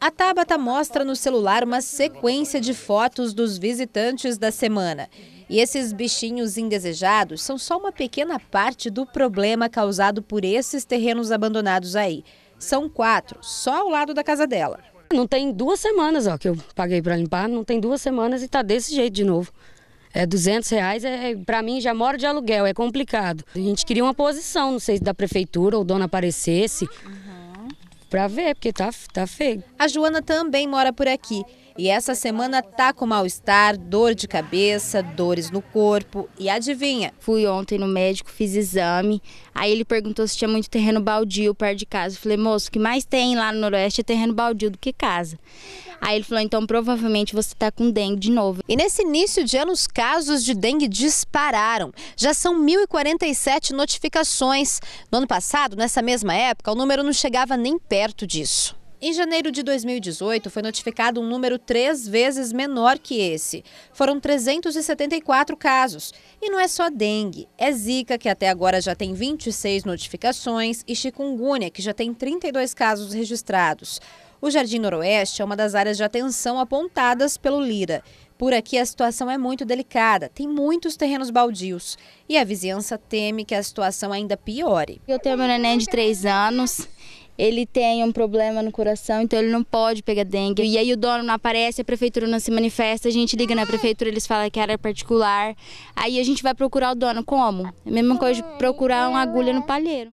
A Tabata mostra no celular uma sequência de fotos dos visitantes da semana. E esses bichinhos indesejados são só uma pequena parte do problema causado por esses terrenos abandonados aí. São quatro, só ao lado da casa dela. Não tem duas semanas ó, que eu paguei para limpar, não tem duas semanas e está desse jeito de novo. É 200 reais, é, é para mim já moro de aluguel, é complicado. A gente queria uma posição, não sei se da prefeitura ou dona aparecesse para ver, porque tá, tá feio. A Joana também mora por aqui. E essa semana tá com mal-estar, dor de cabeça, dores no corpo. E adivinha? Fui ontem no médico, fiz exame. Aí ele perguntou se tinha muito terreno baldio perto de casa. Eu falei, moço, o que mais tem lá no Noroeste é terreno baldio do que casa. Aí ele falou, então provavelmente você tá com dengue de novo. E nesse início de ano, os casos de dengue dispararam. Já são 1.047 notificações. No ano passado, nessa mesma época, o número não chegava nem perto perto disso. Em janeiro de 2018, foi notificado um número três vezes menor que esse. Foram 374 casos. E não é só dengue. É zika, que até agora já tem 26 notificações, e chikungunya, que já tem 32 casos registrados. O Jardim Noroeste é uma das áreas de atenção apontadas pelo Lira. Por aqui a situação é muito delicada, tem muitos terrenos baldios e a vizinhança teme que a situação ainda piore. Eu tenho meu neném de 3 anos ele tem um problema no coração, então ele não pode pegar dengue. E aí o dono não aparece, a prefeitura não se manifesta, a gente liga na prefeitura, eles falam que era particular. Aí a gente vai procurar o dono como? A mesma coisa de procurar uma agulha no palheiro.